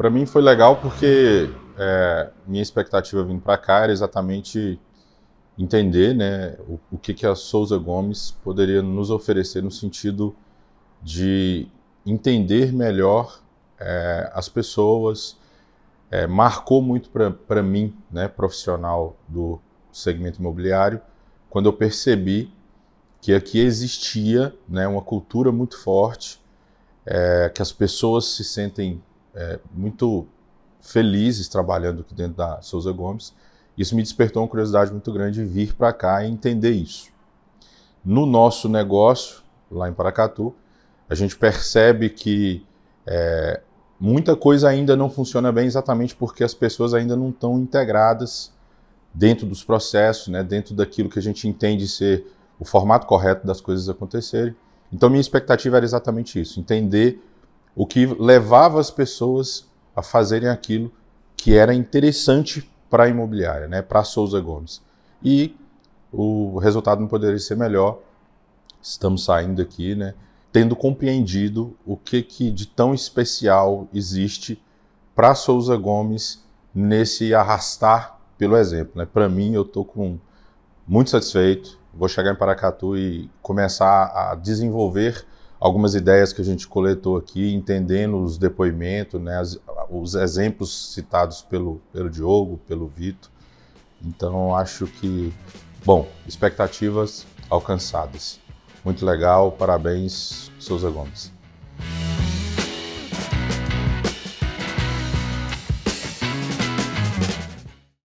Para mim foi legal porque é, minha expectativa vindo para cá era exatamente entender né, o, o, que, que a Souza Gomes poderia nos oferecer no sentido de entender melhor é, as pessoas. É, marcou muito para mim, né, profissional do segmento imobiliário, quando eu percebi que aqui existia né, uma cultura muito forte, é, que as pessoas se sentem é, muito felizes trabalhando aqui dentro da Souza Gomes. Isso me despertou uma curiosidade muito grande de vir para cá e entender isso. No nosso negócio, lá em Paracatu, a gente percebe que é, muita coisa ainda não funciona bem exatamente porque as pessoas ainda não estão integradas dentro dos processos, né, dentro daquilo que a gente entende ser o formato correto das coisas acontecerem. Então, minha expectativa era exatamente isso: entender o que levava as pessoas a fazerem aquilo que era interessante para a imobiliária, né, para Souza Gomes. E o resultado não poderia ser melhor. Estamos saindo aqui, né, tendo compreendido o que, que de tão especial existe para Souza Gomes nesse arrastar pelo exemplo. Né? Para mim, eu estou com muito satisfeito. Vou chegar em Paracatu e começar a desenvolver algumas ideias que a gente coletou aqui, entendendo os depoimentos, né, as, os exemplos citados pelo, pelo Diogo, pelo Vitor. Então, acho que, bom, expectativas alcançadas. Muito legal, parabéns, Souza Gomes.